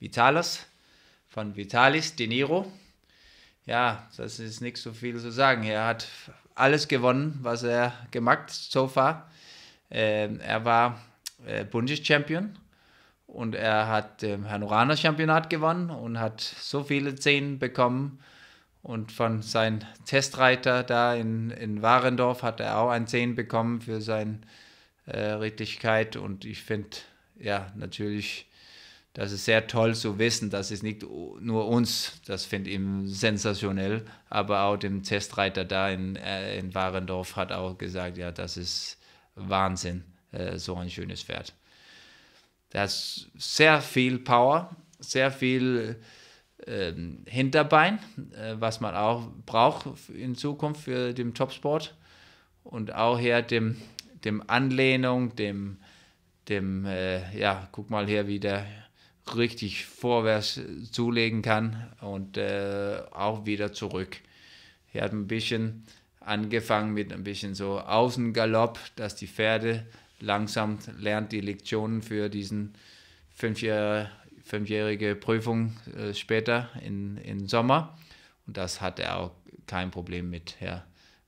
Vitalis von Vitalis De Niro. Ja, das ist nicht so viel zu sagen. Er hat alles gewonnen, was er gemacht so far. Ähm, er war äh, Bundeschampion und er hat den ähm, äh, Hannoraner Championat gewonnen und hat so viele Zehen bekommen. Und von seinem Testreiter da in, in Warendorf hat er auch ein Zehen bekommen für seine äh, Richtigkeit. Und ich finde, ja, natürlich das ist sehr toll zu wissen, dass es nicht nur uns, das finde ich sensationell, aber auch dem Testreiter da in, äh, in Warendorf hat auch gesagt, ja, das ist Wahnsinn, äh, so ein schönes Pferd. Das ist sehr viel Power, sehr viel ähm, äh, Hinterbein, was man auch braucht in Zukunft für den Topsport und auch her dem, dem Anlehnung, dem, dem äh, ja, guck mal her, wie der richtig vorwärts äh, zulegen kann und äh, auch wieder zurück. Er hat ein bisschen angefangen mit ein bisschen so Außengalopp, dass die Pferde langsam lernt die Lektionen für diesen fünfjähr, fünfjährige Prüfung äh, später in, in Sommer. Und das hat er auch kein Problem mit. Ja.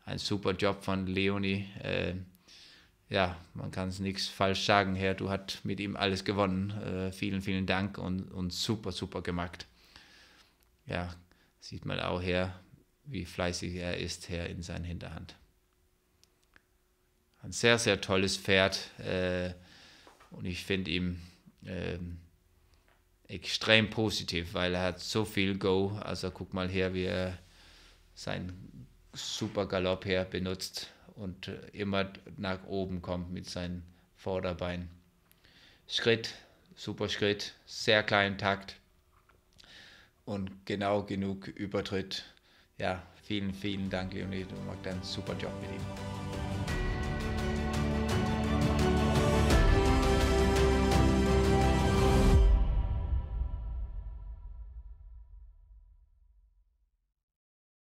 Ein super Job von Leonie. Äh, ja, man kann es nichts falsch sagen, Herr, du hast mit ihm alles gewonnen. Äh, vielen, vielen Dank und, und super, super gemacht. Ja, sieht man auch her, wie fleißig er ist, Herr in seiner Hinterhand. Ein sehr, sehr tolles Pferd äh, und ich finde ihn äh, extrem positiv, weil er hat so viel Go. Also guck mal her, wie er seinen super Galopp her benutzt und äh, immer nach oben kommt mit seinem Vorderbein. Schritt, super Schritt, sehr kleinen Takt und genau genug Übertritt. Ja, vielen, vielen Dank, Leonid, Du macht einen super Job mit ihm.